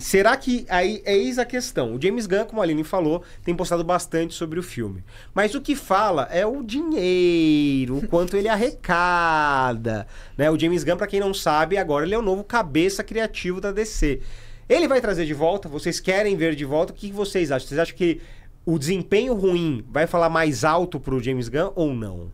Será que aí é isso a questão? O James Gunn, como a Aline falou, tem postado bastante sobre o filme. Mas o que fala é o dinheiro, o quanto ele arrecada. Né? O James Gunn, para quem não sabe, agora ele é o novo cabeça criativo da DC. Ele vai trazer de volta? Vocês querem ver de volta? O que vocês acham? Vocês acham que o desempenho ruim vai falar mais alto pro James Gunn ou não?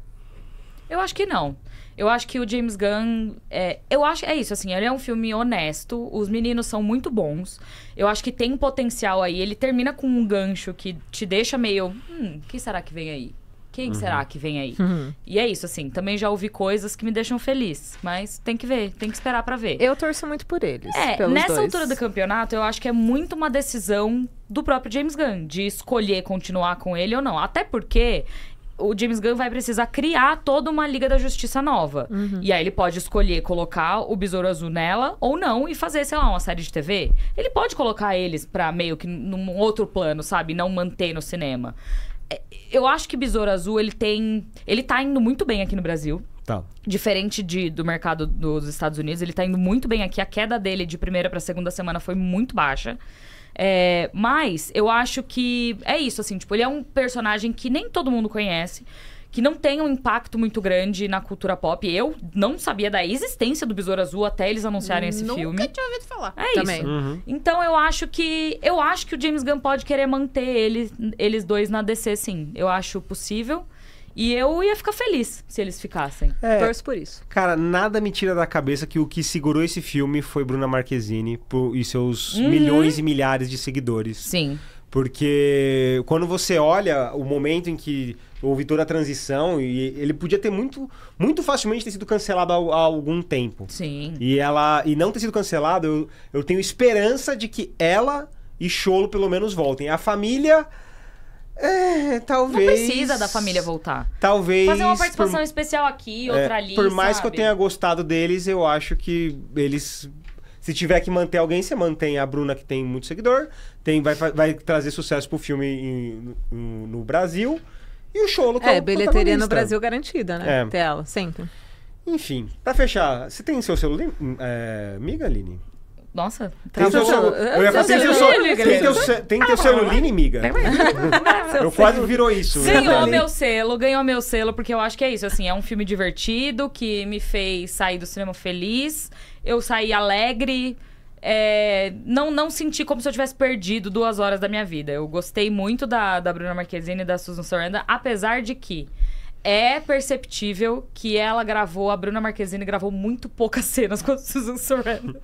Eu acho que não. Eu acho que o James Gunn. É, eu acho. É isso, assim. Ele é um filme honesto. Os meninos são muito bons. Eu acho que tem potencial aí. Ele termina com um gancho que te deixa meio. Hum, quem será que vem aí? Quem uhum. será que vem aí? Uhum. E é isso, assim. Também já ouvi coisas que me deixam feliz. Mas tem que ver, tem que esperar para ver. Eu torço muito por eles. É, nessa dois. altura do campeonato, eu acho que é muito uma decisão do próprio James Gunn de escolher continuar com ele ou não. Até porque o James Gunn vai precisar criar toda uma Liga da Justiça nova. Uhum. E aí ele pode escolher colocar o Besouro Azul nela ou não e fazer, sei lá, uma série de TV. Ele pode colocar eles pra meio que num outro plano, sabe? Não manter no cinema. É, eu acho que Besouro Azul, ele tem. Ele tá indo muito bem aqui no Brasil. Tá. Diferente de, do mercado dos Estados Unidos, ele tá indo muito bem aqui. A queda dele de primeira pra segunda semana foi muito baixa. É, mas eu acho que é isso, assim, tipo, ele é um personagem que nem todo mundo conhece que não tem um impacto muito grande na cultura pop. Eu não sabia da existência do Besouro Azul até eles anunciarem esse Nunca filme. Nunca tinha ouvido falar. É também. isso. Uhum. Então eu acho que eu acho que o James Gunn pode querer manter ele, eles dois na DC, sim. Eu acho possível. E eu ia ficar feliz se eles ficassem. É, Torço por isso. Cara, nada me tira da cabeça que o que segurou esse filme foi Bruna Marquezine por, e seus uhum. milhões e milhares de seguidores. Sim. Porque quando você olha o momento em que houve toda a transição, e ele podia ter muito, muito facilmente ter sido cancelado há, há algum tempo. Sim. E ela e não ter sido cancelado, eu, eu tenho esperança de que ela e Cholo pelo menos voltem. A família é, talvez. Não precisa da família voltar. Talvez. Fazer uma participação por... especial aqui, é, outra é, ali. Por mais sabe? que eu tenha gostado deles, eu acho que eles. Se tiver que manter alguém, você mantém a Bruna, que tem muito seguidor, tem, vai, vai trazer sucesso pro filme em, em, no Brasil. E o Cholo tá É, bilheteria no Brasil garantida, né? É. Tela, sempre. Enfim, pra fechar, você tem seu celular, hum, é, miga, Aline? Nossa, tem eu ia falar, tem, tem, teu, selo teu celuline, eu quase virou isso. Né, ganhou meu selo, ganhou meu selo, porque eu acho que é isso. Assim, é um filme divertido que me fez sair do cinema feliz. Eu saí alegre. É, não, não senti como se eu tivesse perdido duas horas da minha vida. Eu gostei muito da, da Bruna Marquezine e da Susan Sarandon, apesar de que é perceptível que ela gravou, a Bruna Marquezine gravou muito poucas cenas com a Susan Sarandon.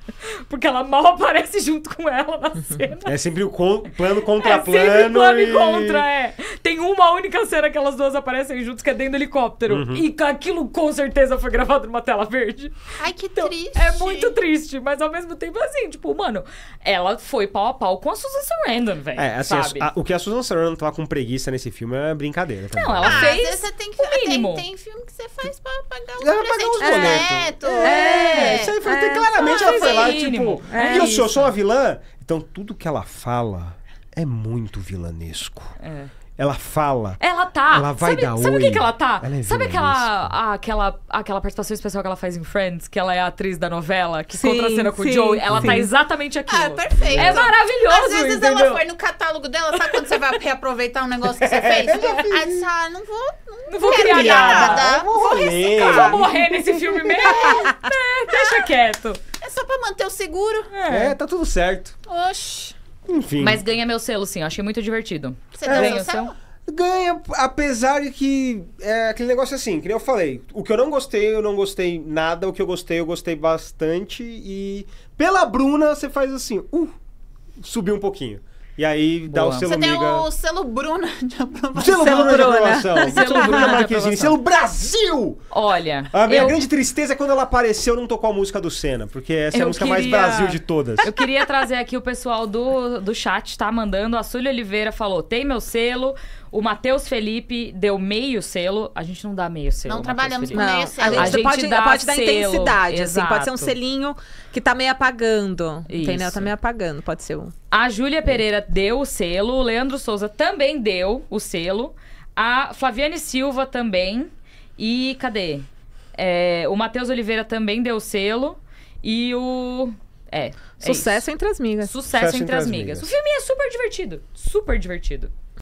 Porque ela mal aparece junto com ela na uhum. cena. É sempre o con plano contra é plano. Sempre plano e... contra, é. Tem uma única cena que elas duas aparecem juntos, que é dentro do helicóptero. Uhum. E aquilo com certeza foi gravado numa tela verde. Ai, que então, triste. É muito triste, mas ao mesmo tempo, assim, tipo, mano, ela foi pau a pau com a Susan Sarandon, velho. É, assim, a, o que a Susan Sarandon tava tá com preguiça nesse filme é brincadeira. Também. Não, ela ah, fez. Você tem que mínimo. Tem, tem filme que você faz pra pagar os é, boletos. É, é, isso aí foi, é, claramente ela foi lá, é tipo... É e o senhor, sou uma vilã? Então, tudo que ela fala é muito vilanesco. É. Ela fala. Ela tá. Ela vai sabe, dar Sabe o que, que ela tá? Ela é sabe aquela, aquela, aquela participação especial que ela faz em Friends, que ela é a atriz da novela, que sim, cena com sim, o Joey? Ela tá sim. tá exatamente aqui Ah, é perfeito. É maravilhoso. Às vezes entendeu? ela foi no catálogo dela, sabe quando você vai reaproveitar um negócio que você fez? Aí você ah, não vou. Não, não vou criar nada. nada. Vou, vou reciclar. Vou morrer nesse filme mesmo. É. é, deixa quieto. É só pra manter o seguro. É, é tá tudo certo. Oxi. Enfim. Mas ganha meu selo, sim. Eu achei muito divertido. Você é, ganha o selo? Ganha, apesar de que é aquele negócio assim, que nem eu falei. O que eu não gostei, eu não gostei nada. O que eu gostei, eu gostei bastante. E pela Bruna, você faz assim, uh, subiu um pouquinho. E aí dá o selo Você miga. tem o selo Bruna de aprovação. Selo, selo Bruna, Bruna de aprovação. selo Bruna Marquezine. Selo Brasil! Olha. A minha eu... grande tristeza é quando ela apareceu não tocou a música do Senna, porque essa eu é a música queria... mais Brasil de todas. Eu queria trazer aqui o pessoal do, do chat, tá? Mandando. A Súlia Oliveira falou: tem meu selo. O Matheus Felipe deu meio selo. A gente não dá meio selo. Não trabalhamos com meio selo. A gente, a gente pode, dá pode dar selo, intensidade, assim, Pode ser um selinho que tá meio apagando. Isso. Entendeu? Tá meio apagando, pode ser um. A Júlia Pereira deu o selo, o Leandro Souza também deu o selo, a Flaviane Silva também, e cadê? É, o Matheus Oliveira também deu o selo, e o. É. é Sucesso é entre as migas. Sucesso, Sucesso entre, entre, as, as migas. migas. O filme é super divertido. Super divertido.